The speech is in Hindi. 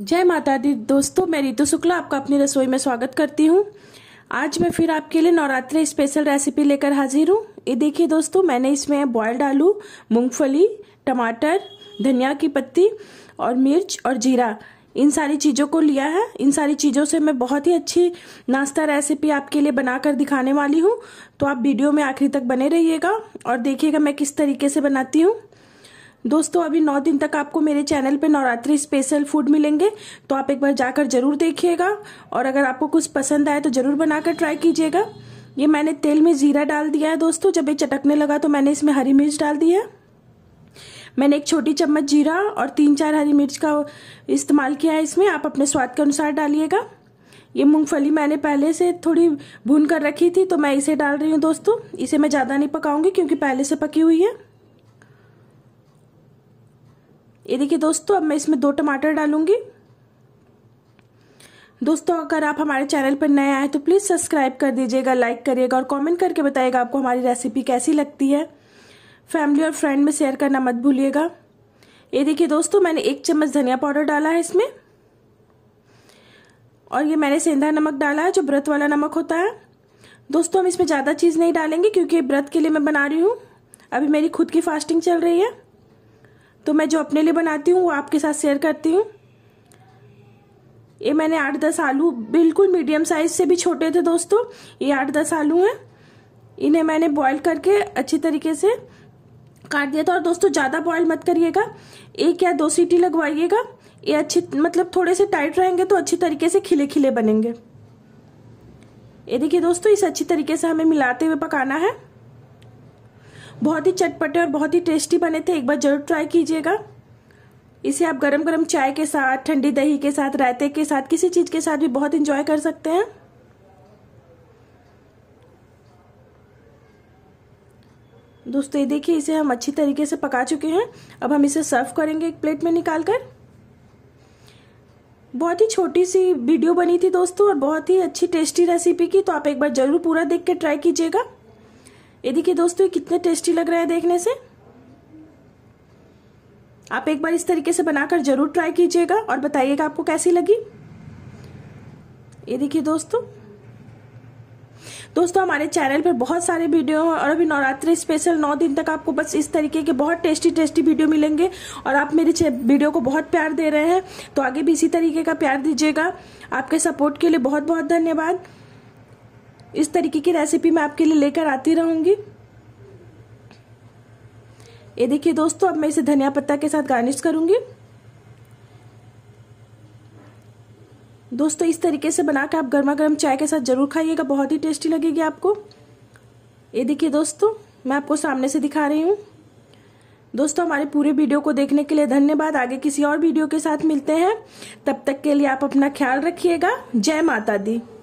जय माता दी दोस्तों मैं रितु शुक्ला आपका अपनी रसोई में स्वागत करती हूँ आज मैं फिर आपके लिए नवरात्रि स्पेशल रेसिपी लेकर हाजिर हूँ ये देखिए दोस्तों मैंने इसमें बॉयल्ड आलू मूंगफली टमाटर धनिया की पत्ती और मिर्च और जीरा इन सारी चीज़ों को लिया है इन सारी चीज़ों से मैं बहुत ही अच्छी नाश्ता रेसिपी आपके लिए बनाकर दिखाने वाली हूँ तो आप वीडियो में आखिरी तक बने रहिएगा और देखिएगा मैं किस तरीके से बनाती हूँ दोस्तों अभी नौ दिन तक आपको मेरे चैनल पे नवरात्रि स्पेशल फूड मिलेंगे तो आप एक बार जाकर जरूर देखिएगा और अगर आपको कुछ पसंद आए तो जरूर बनाकर ट्राई कीजिएगा ये मैंने तेल में जीरा डाल दिया है दोस्तों जब ये चटकने लगा तो मैंने इसमें हरी मिर्च डाल दी है मैंने एक छोटी चम्मच जीरा और तीन चार हरी मिर्च का इस्तेमाल किया है इसमें आप अपने स्वाद के अनुसार डालिएगा ये मूंगफली मैंने पहले से थोड़ी भून कर रखी थी तो मैं इसे डाल रही हूँ दोस्तों इसे मैं ज़्यादा नहीं पकाऊंगी क्योंकि पहले से पकी हुई है ये देखिए दोस्तों अब मैं इसमें दो टमाटर डालूंगी दोस्तों अगर आप हमारे चैनल पर नए आए तो प्लीज़ सब्सक्राइब कर दीजिएगा लाइक करिएगा और कमेंट करके बताइएगा आपको हमारी रेसिपी कैसी लगती है फैमिली और फ्रेंड में शेयर करना मत भूलिएगा ये देखिए दोस्तों मैंने एक चम्मच धनिया पाउडर डाला है इसमें और ये मैंने सेंधा नमक डाला है जो व्रत वाला नमक होता है दोस्तों हम इसमें ज़्यादा चीज़ नहीं डालेंगे क्योंकि व्रत के लिए मैं बना रही हूँ अभी मेरी खुद की फास्टिंग चल रही है तो मैं जो अपने लिए बनाती हूँ वो आपके साथ शेयर करती हूँ ये मैंने आठ दस आलू बिल्कुल मीडियम साइज से भी छोटे थे दोस्तों ये आठ दस आलू हैं इन्हें मैंने बॉईल करके अच्छी तरीके से काट दिया था और दोस्तों ज़्यादा बॉईल मत करिएगा एक या दो सीटी लगवाइएगा ये अच्छी मतलब थोड़े से टाइट रहेंगे तो अच्छी तरीके से खिले खिले बनेंगे ये देखिए दोस्तों इसे अच्छी तरीके से हमें मिलाते हुए पकाना है बहुत ही चटपटे और बहुत ही टेस्टी बने थे एक बार ज़रूर ट्राई कीजिएगा इसे आप गरम गरम चाय के साथ ठंडी दही के साथ रायते के साथ किसी चीज़ के साथ भी बहुत इंजॉय कर सकते हैं दोस्तों ये देखिए इसे हम अच्छी तरीके से पका चुके हैं अब हम इसे सर्व करेंगे एक प्लेट में निकाल कर बहुत ही छोटी सी वीडियो बनी थी दोस्तों और बहुत ही अच्छी टेस्टी रेसिपी की तो आप एक बार ज़रूर पूरा देख के ट्राई कीजिएगा ये देखिए दोस्तों ये कितने टेस्टी लग रहे हैं देखने से आप एक बार इस तरीके से बनाकर जरूर ट्राई कीजिएगा और बताइएगा आपको कैसी लगी ये देखिए दोस्तों दोस्तों हमारे चैनल पर बहुत सारे वीडियो हैं और अभी नवरात्रि स्पेशल नौ दिन तक आपको बस इस तरीके के बहुत टेस्टी टेस्टी वीडियो मिलेंगे और आप मेरे वीडियो को बहुत प्यार दे रहे हैं तो आगे भी इसी तरीके का प्यार दीजिएगा आपके सपोर्ट के लिए बहुत बहुत धन्यवाद इस तरीके की रेसिपी मैं आपके लिए लेकर आती रहूँगी ये देखिए दोस्तों अब मैं इसे धनिया पत्ता के साथ गार्निश करूँगी दोस्तों इस तरीके से बना के आप गर्मा गर्म चाय के साथ ज़रूर खाइएगा बहुत ही टेस्टी लगेगी आपको ये देखिए दोस्तों मैं आपको सामने से दिखा रही हूँ दोस्तों हमारे पूरे वीडियो को देखने के लिए धन्यवाद आगे किसी और वीडियो के साथ मिलते हैं तब तक के लिए आप अपना ख्याल रखिएगा जय माता दी